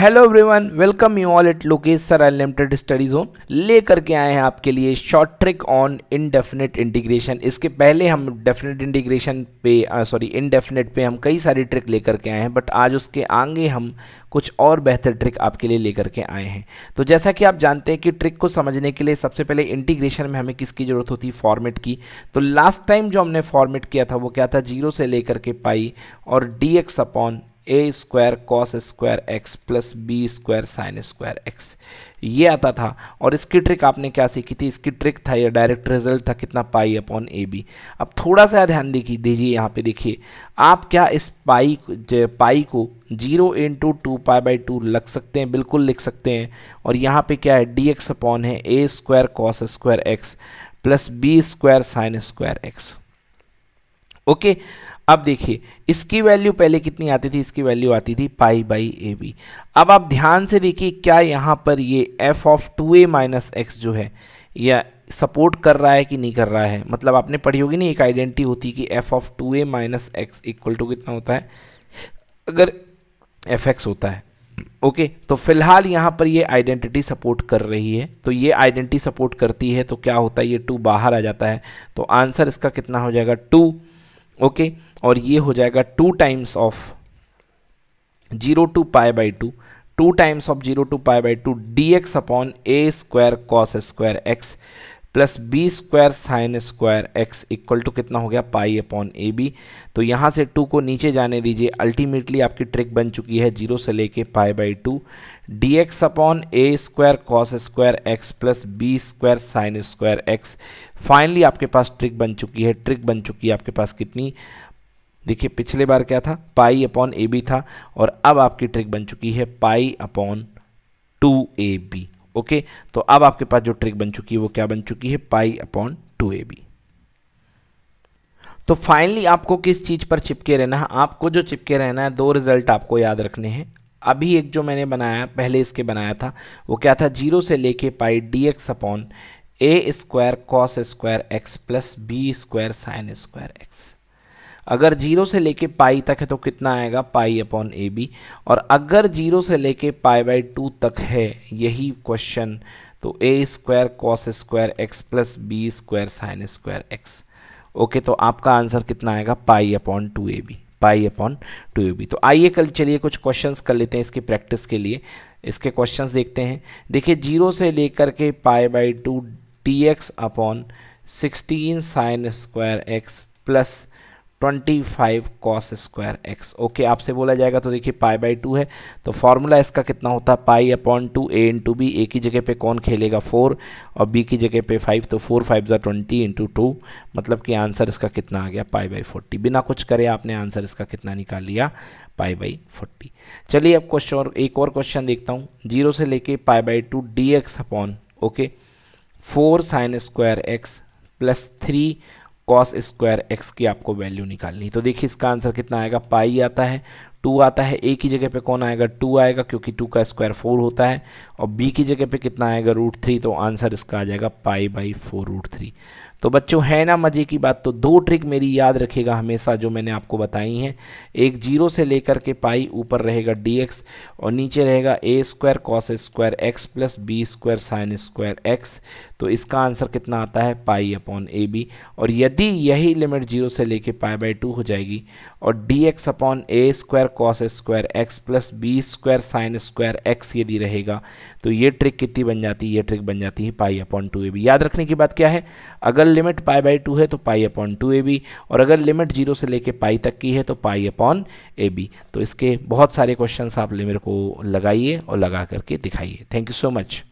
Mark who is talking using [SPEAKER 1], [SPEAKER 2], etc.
[SPEAKER 1] hello everyone welcome you all at Lokesh sir unlimited study zone लेकर के आए हैं आपके लिए short trick on indefinite integration इसके पहले हम डेफिनेट इंटीग्रेशन पे सॉरी इनडेफिनेट पे हम कई सारी ट्रिक लेकर के आए हैं बट आज उसके आगे हम कुछ और बेहतर ट्रिक आपके लिए लेकर के आए हैं तो जैसा कि आप जानते हैं कि ट्रिक को समझने के लिए सबसे पहले इंटीग्रेशन में हमें किसकी ज़रूरत होती है फॉर्मेट की तो लास्ट टाइम जो हमने फॉर्मेट किया था वो क्या था जीरो से लेकर के पाई और डी एक्स अपॉन ए square cos square x plus B square sign square X ये आता था और इसकी ट्रिक आपने क्या सीखी थी इसकी ट्रिक था ये डायरेक्ट रिजल्ट था कितना पाई अपॉन ए बी अब थोड़ा सा ध्यान देखिए दीजिए यहाँ पे देखिए आप क्या इस पाई पाई को zero into two pi by two लग सकते हैं बिल्कुल लिख सकते हैं और यहाँ पे क्या है डी एक्स अपॉन है A square cos square x plus B square sign square x okay अब देखिए इसकी वैल्यू पहले कितनी आती थी इसकी वैल्यू आती थी पाई बाई ए बी अब आप ध्यान से देखिए क्या यहाँ पर ये F of two A minus X जो है या सपोर्ट कर रहा है कि नहीं कर रहा है मतलब आपने पढ़ी होगी ना एक आइडेंटिटी होती कि F of two A minus X equal to कितना होता है अगर एफ एक्स होता है ओके okay, तो फिलहाल यहाँ पर ये आइडेंटिटी सपोर्ट कर रही है तो ये आइडेंटिटी सपोर्ट करती है तो क्या होता है ये टू बाहर आ जाता है तो आंसर इसका कितना हो जाएगा टू ओके और ये हो जाएगा two times of zero to pi by two two times of zero to pi by two D x upon A square cos square x plus B square sign square X equal to कितना हो गया pi upon ए b तो यहाँ से to को नीचे जाने दीजिए अल्टीमेटली आपकी ट्रिक बन चुकी है जीरो से लेके pi by two D x upon A square cos square x plus B square sign square X finally आपके पास ट्रिक बन चुकी है ट्रिक बन चुकी है आपके पास कितनी देखिए पिछले बार क्या था पाई अपॉन ए बी था और अब आपकी ट्रिक बन चुकी है पाई अपॉन टू ए बी ओके तो अब आपके पास जो ट्रिक बन चुकी है वो क्या बन चुकी है पाई अपॉन टू ए बी तो फाइनली आपको किस चीज़ पर चिपके रहना है आपको जो चिपके रहना है दो रिजल्ट आपको याद रखने हैं अभी एक जो मैंने बनाया पहले इसके बनाया था वो क्या था जीरो से लेके पाई डी एक्स अपॉन ए square cos square x plus B square sign square x अगर जीरो से लेके पाई तक है तो कितना आएगा पाई अपॉन ए बी और अगर जीरो से लेके पाई बाई टू तक है यही क्वेश्चन तो a square cos square x plus B square sign square x okay तो आपका आंसर कितना आएगा पाई अपॉन टू ए बी पाई अपॉन टू ए बी तो आइए कल चलिए कुछ क्वेश्चन कर लेते हैं इसकी प्रैक्टिस के लिए इसके क्वेश्चन देखते हैं देखिए जीरो से लेकर के pi by two D x upon sixteen sin square x plus twenty five cos square x okay आपसे बोला जाएगा तो देखिए पाई बाई टू है तो फार्मूला इसका कितना होता है pi upon two a into b a की जगह पे कौन खेलेगा फोर और बी की जगह पे फाइव तो फोर फाइव जो ट्वेंटी इंटू टू मतलब कि आंसर इसका कितना आ गया पाई बाई फोर्टी बिना कुछ करे आपने आंसर इसका कितना निकाल लिया पाई बाई फोर्टी चलिए अब क्वेश्चन और एक और क्वेश्चन देखता हूँ जीरो से लेके pi by two D x upon okay four sin square x plus three cos square x की आपको वैल्यू निकालनी तो देखिए इसका आंसर कितना आएगा पाई आता है टू आता है ए की जगह पे कौन आएगा टू आएगा क्योंकि टू का स्क्वायर फोर होता है और बी की जगह पे कितना आएगा रूट थ्री तो आंसर इसका आ जाएगा pi by four root three तो बच्चों है ना मज़े की बात तो दो ट्रिक मेरी याद रखेगा हमेशा जो मैंने आपको बताई हैं एक जीरो से लेकर के पाई ऊपर रहेगा डी एक्स और नीचे रहेगा a square cos square x plus B square sign square x तो इसका आंसर कितना आता है पाई अपॉन ए बी और यदि यही लिमिट जीरो से लेके पाई बाई टू हो जाएगी और डी एक्स अपॉन ए square cos square x plus B square sign square x यदि रहेगा तो ये ट्रिक कितनी बन जाती है ये ट्रिक बन जाती है पाई अपॉन टू ए बी याद रखने की बात क्या है अगर लिमिट पाई बाई टू है तो पाई अपॉन टू ए बी और अगर लिमिट जीरो से लेके पाई तक की है तो पाई अपॉन ए बी तो इसके बहुत सारे क्वेश्चन आप मेरे को लगाइए और लगा करके दिखाइए थैंक यू सो मच